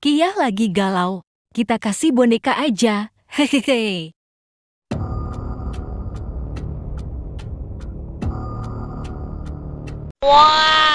Kiah lagi galau. Kita kasih boneka aja. Hehehe. wow.